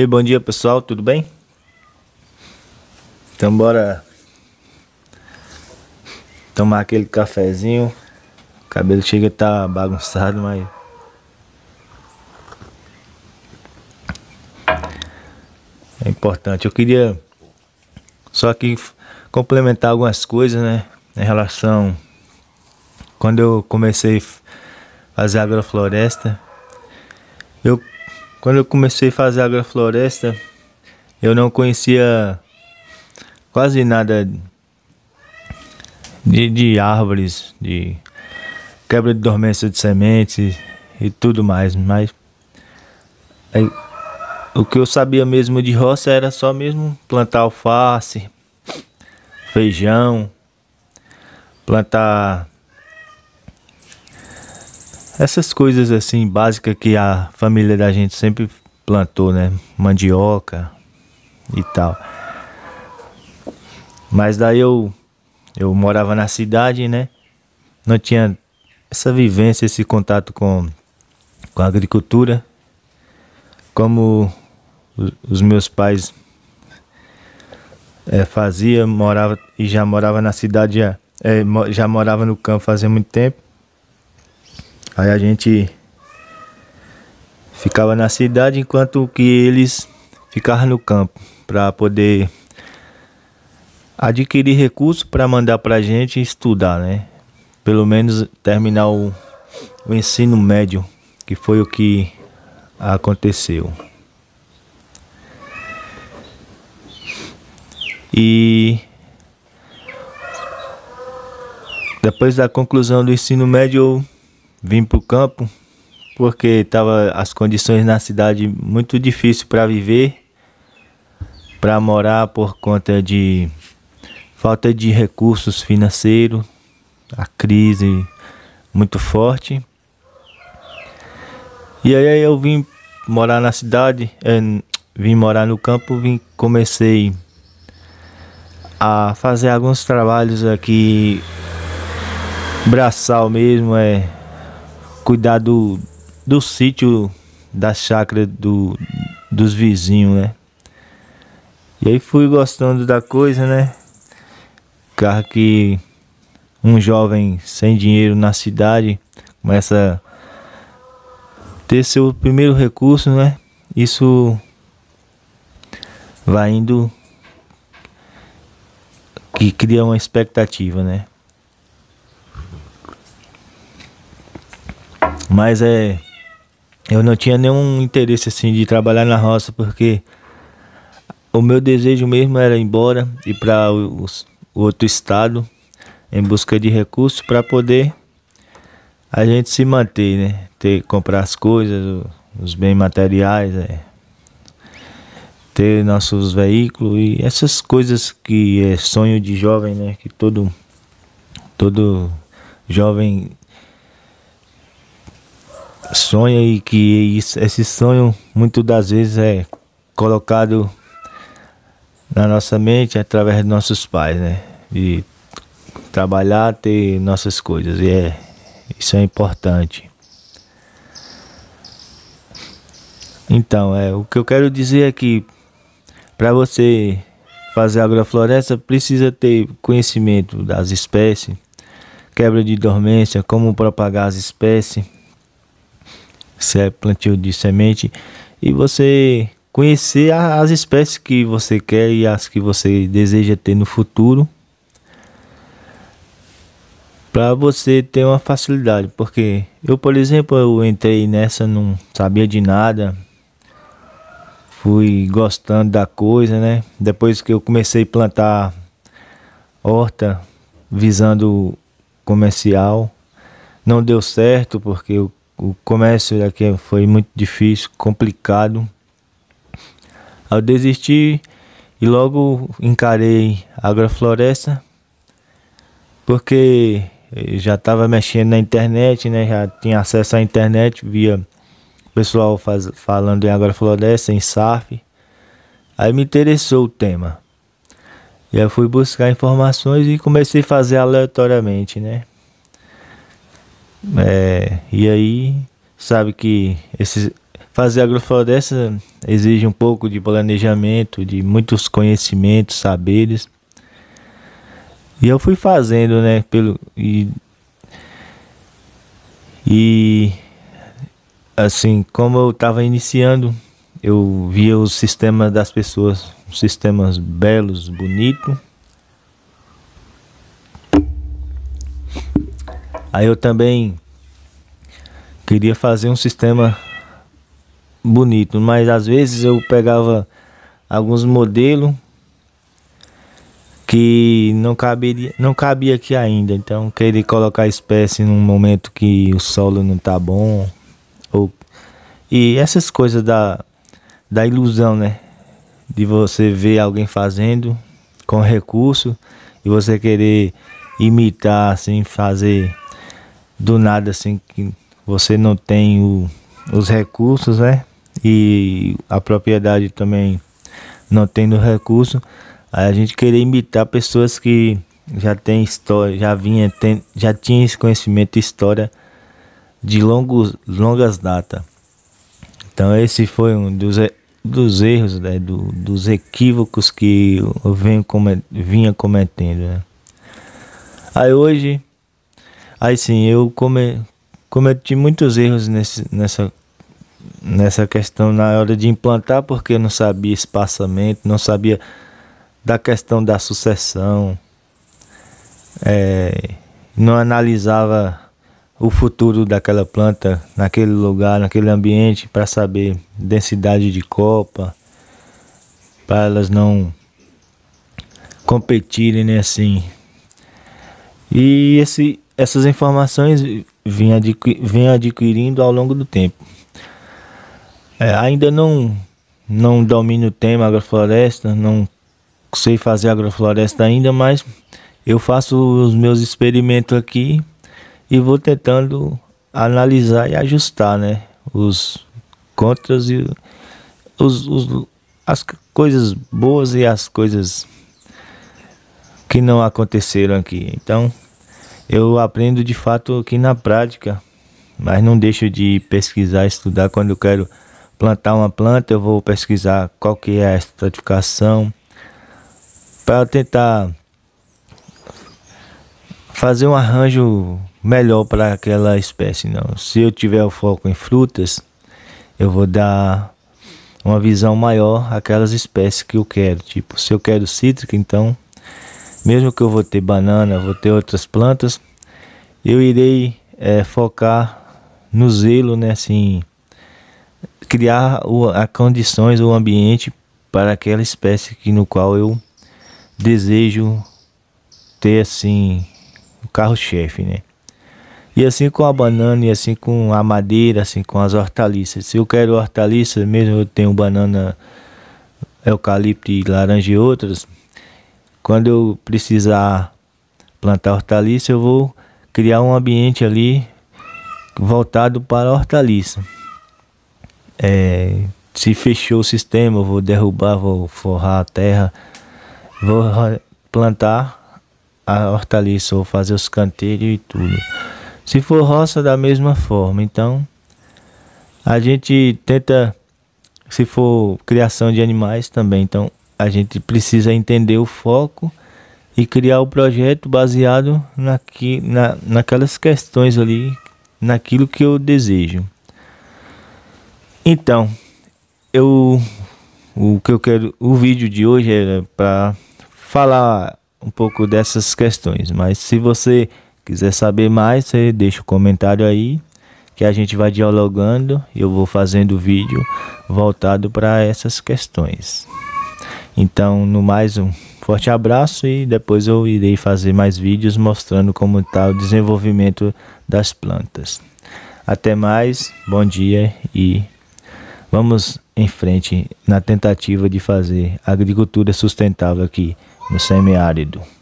E bom dia pessoal, tudo bem? Então bora tomar aquele cafezinho. O cabelo chega a tá bagunçado, mas é importante. Eu queria só aqui complementar algumas coisas, né, em relação quando eu comecei a fazer agrofloresta, eu quando eu comecei a fazer agrofloresta, eu não conhecia quase nada de, de árvores, de quebra de dormência de sementes e tudo mais, mas aí, o que eu sabia mesmo de roça era só mesmo plantar alface, feijão, plantar essas coisas assim básicas que a família da gente sempre plantou, né? Mandioca e tal. Mas daí eu eu morava na cidade, né? Não tinha essa vivência, esse contato com com a agricultura. Como os meus pais é, eh, fazia, morava e já morava na cidade, é, já morava no campo fazia muito tempo. Aí a gente ficava na cidade enquanto que eles ficavam no campo para poder adquirir recursos para mandar para a gente estudar, né? Pelo menos terminar o, o ensino médio, que foi o que aconteceu. E depois da conclusão do ensino médio, eu vim para o campo porque tava as condições na cidade muito difícil para viver, para morar por conta de falta de recursos financeiros, a crise muito forte. E aí eu vim morar na cidade, é, vim morar no campo, vim comecei a fazer alguns trabalhos aqui braçal mesmo, é cuidar do, do sítio da chácara do, dos vizinhos, né? E aí fui gostando da coisa, né? Carro que um jovem sem dinheiro na cidade começa a ter seu primeiro recurso, né? Isso vai indo que cria uma expectativa, né? Mas é. Eu não tinha nenhum interesse assim de trabalhar na roça, porque o meu desejo mesmo era ir embora e para o outro estado em busca de recursos para poder a gente se manter, né? Ter comprar as coisas, os bens materiais, é. ter nossos veículos e essas coisas que é sonho de jovem, né? Que todo todo jovem sonha e que esse sonho muitas das vezes é colocado na nossa mente através dos nossos pais, né? De trabalhar, ter nossas coisas. E é, isso é importante. Então, é, o que eu quero dizer é que para você fazer agrofloresta precisa ter conhecimento das espécies, quebra de dormência, como propagar as espécies se é plantio de semente e você conhecer as espécies que você quer e as que você deseja ter no futuro para você ter uma facilidade, porque eu, por exemplo, eu entrei nessa, não sabia de nada, fui gostando da coisa, né? Depois que eu comecei a plantar horta visando comercial, não deu certo porque eu o comércio daqui foi muito difícil, complicado. Eu desisti e logo encarei a agrofloresta, porque já estava mexendo na internet, né? Já tinha acesso à internet via pessoal faz, falando em agrofloresta, em SAF. Aí me interessou o tema. E aí fui buscar informações e comecei a fazer aleatoriamente, né? É, e aí, sabe que esse fazer agrofloresta exige um pouco de planejamento, de muitos conhecimentos, saberes. E eu fui fazendo, né? Pelo, e, e assim, como eu estava iniciando, eu via os sistemas das pessoas, sistemas belos, bonitos. Aí eu também queria fazer um sistema bonito, mas às vezes eu pegava alguns modelos que não caberia, não cabia aqui ainda. Então querer colocar espécie num momento que o solo não tá bom ou e essas coisas da da ilusão, né? De você ver alguém fazendo com recurso e você querer imitar assim, fazer do nada assim que você não tem o, os recursos, né? E a propriedade também não tem o recurso. Aí a gente querer imitar pessoas que já tem história, já vinha, tem, já tinha esse conhecimento e história de longos, longas datas. Então esse foi um dos, dos erros, né, do, dos equívocos que eu venho vinha cometendo. Né? Aí hoje Aí sim, eu come, cometi muitos erros nesse, nessa, nessa questão na hora de implantar, porque eu não sabia espaçamento, não sabia da questão da sucessão, é, não analisava o futuro daquela planta naquele lugar, naquele ambiente, para saber densidade de copa, para elas não competirem né, assim. E esse essas informações vem, adqui adquirindo ao longo do tempo. É, ainda não, não domino o tema agrofloresta, não sei fazer agrofloresta ainda, mas eu faço os meus experimentos aqui e vou tentando analisar e ajustar né, os contras e os, os as coisas boas e as coisas que não aconteceram aqui. Então, eu aprendo de fato aqui na prática, mas não deixo de pesquisar, estudar. Quando eu quero plantar uma planta, eu vou pesquisar qual que é a estratificação para tentar fazer um arranjo melhor para aquela espécie. Não, se eu tiver o foco em frutas, eu vou dar uma visão maior aquelas espécies que eu quero. Tipo, se eu quero cítrica, então mesmo que eu vou ter banana, vou ter outras plantas, eu irei é, focar no zelo, né? Assim, criar o, a condições, o ambiente para aquela espécie que, no qual eu desejo ter assim o carro-chefe, né? E assim com a banana, e assim com a madeira, assim com as hortaliças. Se eu quero hortaliças, mesmo eu tenho banana, eucalipto e laranja e outras, quando eu precisar plantar hortaliça, eu vou criar um ambiente ali voltado para a hortaliça. É, se fechou o sistema, eu vou derrubar, vou forrar a terra, vou plantar a hortaliça, vou fazer os canteiros e tudo. Se for roça, da mesma forma. Então, a gente tenta, se for criação de animais também. Então, a gente precisa entender o foco e criar o projeto baseado naqui, na, naquelas questões ali, naquilo que eu desejo. Então, eu o que eu quero, o vídeo de hoje era para falar um pouco dessas questões, mas se você quiser saber mais, você deixa o um comentário aí que a gente vai dialogando, e eu vou fazendo vídeo voltado para essas questões. Então, no mais, um forte abraço e depois eu irei fazer mais vídeos mostrando como está o desenvolvimento das plantas. Até mais, bom dia e vamos em frente na tentativa de fazer agricultura sustentável aqui no semiárido.